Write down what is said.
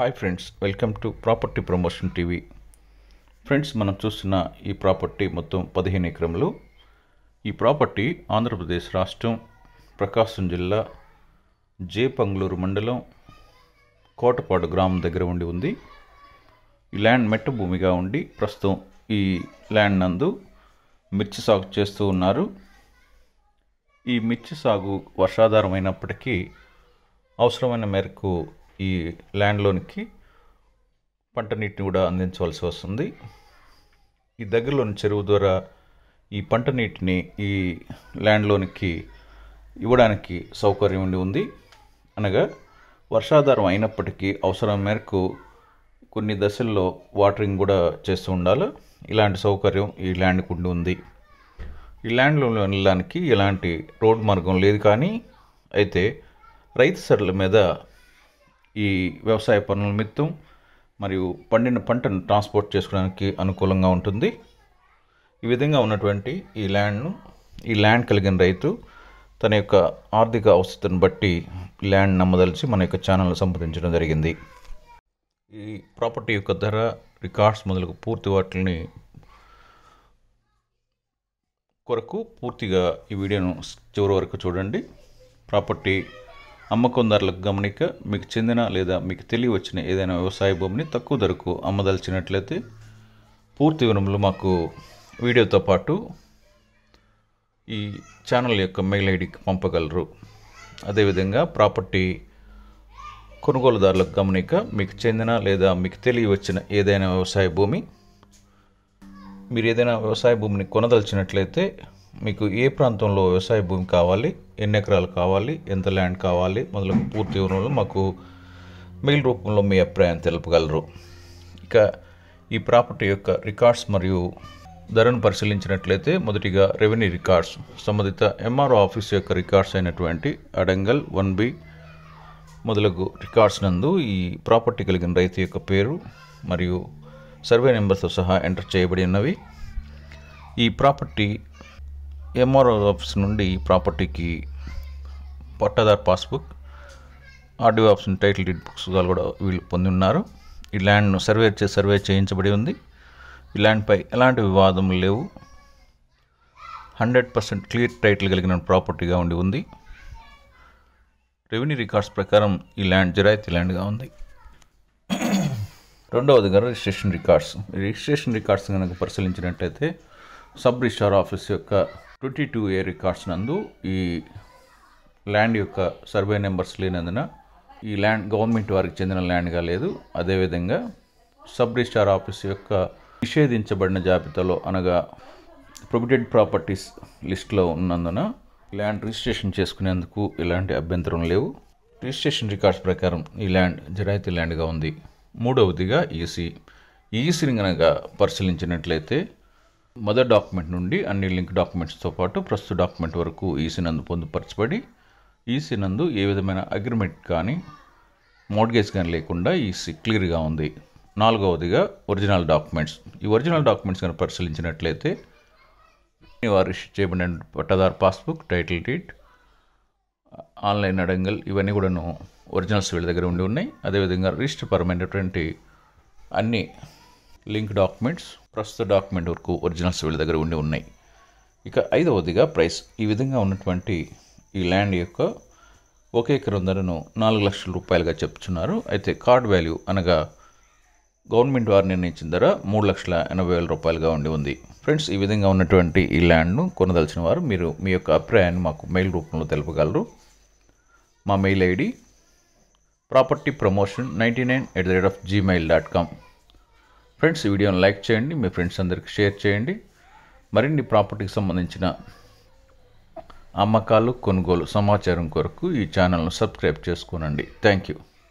hi friends welcome to property promotion TV friends మనం చూస్తున్న ఈ ప్రాపర్టీ మొత్తం పదిహేను ఎకరములు ఈ ప్రాపర్టీ ఆంధ్రప్రదేశ్ రాష్ట్రం ప్రకాశం జిల్లా జే మండలం కోటపాడు గ్రామం దగ్గర ఉండి ఉంది ఈ ల్యాండ్ మెట్ట భూమిగా ఉండి ప్రస్తుతం ఈ ల్యాండ్ నందు మిర్చి సాగు చేస్తూ ఉన్నారు ఈ మిర్చి సాగు వర్షాధారమైనప్పటికీ అవసరమైన మేరకు ఈ ల్యాండ్లోనికి పంట నీటిని కూడా అందించవలసి వస్తుంది ఈ దగ్గరలోని చెరువు ద్వారా ఈ పంట నీటిని ఈ ల్యాండ్లోనికి ఇవ్వడానికి సౌకర్యం ఉండి ఉంది అనగా వర్షాధారం అయినప్పటికీ అవసరం మేరకు కొన్ని దశల్లో వాటరింగ్ కూడా చేస్తూ ఉండాలి ఇలాంటి సౌకర్యం ఈ ల్యాండ్కు ఉండి ఉంది ఈ ల్యాండ్లో వెళ్ళడానికి ఎలాంటి రోడ్ మార్గం లేదు కానీ అయితే రైతు సరళ మీద ఈ వ్యవసాయ పనుల నిమిత్తం మరియు పండిన పంటను ట్రాన్స్పోర్ట్ చేసుకోవడానికి అనుకూలంగా ఉంటుంది ఈ విధంగా ఉన్నటువంటి ఈ ల్యాండ్ను ఈ ల్యాండ్ కలిగిన రైతు తన యొక్క ఆర్థిక అవసరతను బట్టి ల్యాండ్ నమ్మదలిచి మన యొక్క ఛానల్ సంప్రదించడం జరిగింది ఈ ప్రాపర్టీ యొక్క ధర రికార్డ్స్ మొదలగు పూర్తి వాటిని కొరకు పూర్తిగా ఈ వీడియోను చివరి వరకు చూడండి ప్రాపర్టీ అమ్మకందారులకు గమనిక మీకు చెందిన లేదా మీకు తెలియ వచ్చిన ఏదైనా వ్యవసాయ భూమిని తక్కువ ధరకు అమ్మదలిచినట్లయితే పూర్తి వివరములు మాకు వీడియోతో పాటు ఈ ఛానల్ యొక్క మెయిల్ ఐడికి పంపగలరు అదేవిధంగా ప్రాపర్టీ కొనుగోలుదారులకు గమనిక మీకు చెందిన లేదా మీకు తెలియ వచ్చిన ఏదైనా వ్యవసాయ భూమి మీరు ఏదైనా వ్యవసాయ భూమిని కొనదలిచినట్లయితే మీకు ఏ ప్రాంతంలో వ్యవసాయ భూమి కావాలి ఎన్ని ఎకరాలు కావాలి ఎంత ల్యాండ్ కావాలి మొదలగు పూర్తి వివరాలు మాకు మెయిల్ రూపంలో మీ అభిప్రాయం తెలుపగలరు ఇక ఈ ప్రాపర్టీ యొక్క రికార్డ్స్ మరియు ధరను పరిశీలించినట్లయితే మొదటిగా రెవెన్యూ రికార్డ్స్ సంబంధిత ఎంఆర్ఓ ఆఫీస్ యొక్క రికార్డ్స్ అయినటువంటి అడంగల్ వన్ బి మొదలగు రికార్డ్స్ నందు ఈ ప్రాపర్టీ కలిగిన రైతు యొక్క పేరు మరియు సర్వే నెంబర్తో సహా ఎంటర్ చేయబడి ఉన్నవి ఈ ప్రాపర్టీ ఎంఆర్ఓ ఆఫీస్ నుండి ప్రాపర్టీకి పట్టాదారు passbook RDO office title deed books కూడా వీళ్ళు పొంది ఉన్నారు ఈ ల్యాండ్ను సర్వే చే సర్వే చేయించబడి ఉంది ఈ ల్యాండ్పై ఎలాంటి వివాదం లేవు హండ్రెడ్ పర్సెంట్ క్లియర్ టైటిల్ కలిగిన ప్రాపర్టీగా ఉండి ఉంది రెవెన్యూ రికార్డ్స్ ప్రకారం ఈ ల్యాండ్ జిరాయితీ ల్యాండ్గా ఉంది రెండవదిగా రిజిస్ట్రేషన్ రికార్డ్స్ రిజిస్ట్రేషన్ రికార్డ్స్ కనుక పరిశీలించినట్లయితే సబ్ రిజిస్టార్ ఆఫీస్ యొక్క ట్వంటీ టూ ఏ రికార్డ్స్ నందు ఈ ల్యాండ్ యొక్క సర్వే నెంబర్స్ లేనందున ఈ ల్యాండ్ గవర్నమెంట్ వారికి చెందిన ల్యాండ్గా లేదు అదేవిధంగా సబ్ రిజిస్టార్ ఆఫీస్ యొక్క నిషేధించబడిన జాబితాలో అనగా ప్రొబిటెడ్ ప్రాపర్టీస్ లిస్ట్లో ఉన్నందున ల్యాండ్ రిజిస్ట్రేషన్ చేసుకునేందుకు ఎలాంటి అభ్యంతరం లేవు రిజిస్ట్రేషన్ రికార్డ్స్ ప్రకారం ఈ ల్యాండ్ జరాయితీ ల్యాండ్గా ఉంది మూడవదిగా ఈసీ ఈసీని కనుక పరిశీలించినట్లయితే మదర్ డాక్యుమెంట్ నుండి అన్ని లింక్ డాక్యుమెంట్స్తో పాటు ప్రస్తుత డాక్యుమెంట్ వరకు ఈసీ నందు పొందుపరచబడి ఈసీ నందు ఏ విధమైన అగ్రిమెంట్ కానీ మోడ్గేజ్ కానీ లేకుండా ఈసీ క్లియర్గా ఉంది నాలుగవదిగా ఒరిజినల్ డాక్యుమెంట్స్ ఈ ఒరిజినల్ డాక్యుమెంట్స్ కనుక పరిశీలించినట్లయితే వారు ఇష్యూ చేయబడిన పట్టాదారు passbook title deed online adangal ఇవన్నీ కూడాను ఒరిజినల్స్ వీళ్ళ దగ్గర ఉండి ఉన్నాయి అదేవిధంగా రిజిస్టర్ పరమైనటువంటి అన్ని లింక్ డాక్యుమెంట్స్ ప్రస్తుత డాక్యుమెంట్ వరకు ఒరిజినల్స్ వీళ్ళ దగ్గర ఉండి ఉన్నాయి ఇక ఐదవదిగా ప్రైస్ ఈ విధంగా ఉన్నటువంటి ఈ ల్యాండ్ యొక్క ఒక ఎకరం ధరను నాలుగు లక్షల రూపాయలుగా చెప్తున్నారు అయితే కార్డ్ వాల్యూ అనగా గవర్నమెంట్ వారు నిర్ణయించిన ధర మూడు లక్షల ఎనభై వేల రూపాయలుగా ఉండి ఉంది ఫ్రెండ్స్ ఈ విధంగా ఉన్నటువంటి ఈ ల్యాండ్ను కొనదలిచిన వారు మీరు మీ యొక్క అభిప్రాయాన్ని మాకు మెయిల్ రూపంలో తెలుపగలరు మా mail ID property promotion ninety nine at the rate of Gmail dot com friends ఈ వీడియోని లైక్ చేయండి మీ ఫ్రెండ్స్ అందరికీ షేర్ చేయండి మరిన్ని ప్రాపర్టీకి సంబంధించిన అమ్మకాలు కొనుగోలు సమాచారం కొరకు ఈ ఛానల్ను సబ్స్క్రైబ్ చేసుకోనండి థ్యాంక్ యూ